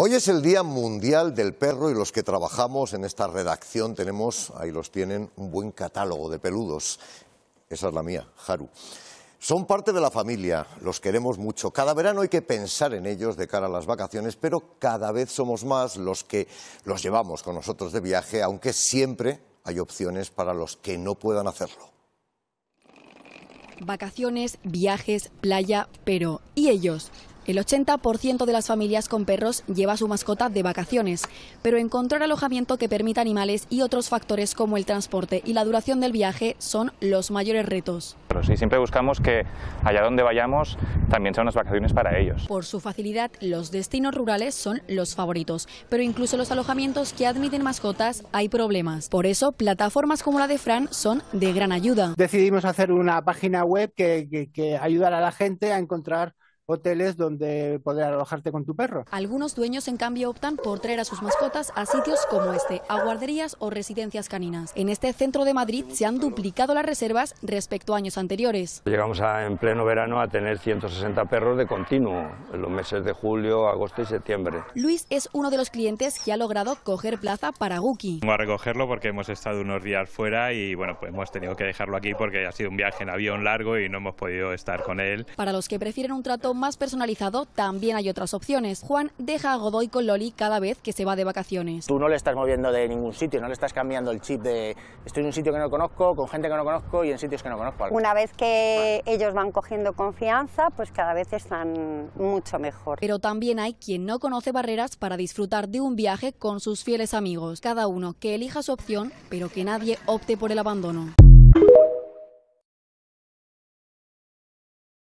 Hoy es el Día Mundial del Perro y los que trabajamos en esta redacción tenemos, ahí los tienen, un buen catálogo de peludos. Esa es la mía, Haru. Son parte de la familia, los queremos mucho. Cada verano hay que pensar en ellos de cara a las vacaciones, pero cada vez somos más los que los llevamos con nosotros de viaje, aunque siempre hay opciones para los que no puedan hacerlo. Vacaciones, viajes, playa, pero ¿y ellos? El 80% de las familias con perros lleva a su mascota de vacaciones, pero encontrar alojamiento que permita animales y otros factores como el transporte y la duración del viaje son los mayores retos. Pero sí, siempre buscamos que allá donde vayamos también sean unas vacaciones para ellos. Por su facilidad, los destinos rurales son los favoritos, pero incluso los alojamientos que admiten mascotas hay problemas. Por eso, plataformas como la de Fran son de gran ayuda. Decidimos hacer una página web que, ayudará a la gente a encontrar hoteles donde poder alojarte con tu perro. Algunos dueños, en cambio, optan por traer a sus mascotas a sitios como este, a guarderías o residencias caninas. En este centro de Madrid se han duplicado las reservas respecto a años anteriores. Llegamos a, en pleno verano a tener 160 perros de continuo en los meses de julio, agosto y septiembre. Luis es uno de los clientes que ha logrado coger plaza para Guki. Vamos a recogerlo porque hemos estado unos días fuera y bueno, pues hemos tenido que dejarlo aquí porque ha sido un viaje en avión largo y no hemos podido estar con él. Para los que prefieren un trato más personalizado también hay otras opciones. Juan deja a Godoy con Loli cada vez que se va de vacaciones. Tú no le estás moviendo de ningún sitio, no le estás cambiando el chip de estoy en un sitio que no conozco, con gente que no conozco y en sitios que no conozco. Una vez que ellos van cogiendo confianza, pues cada vez están mucho mejor. Pero también hay quien no conoce barreras para disfrutar de un viaje con sus fieles amigos. Cada uno que elija su opción, pero que nadie opte por el abandono.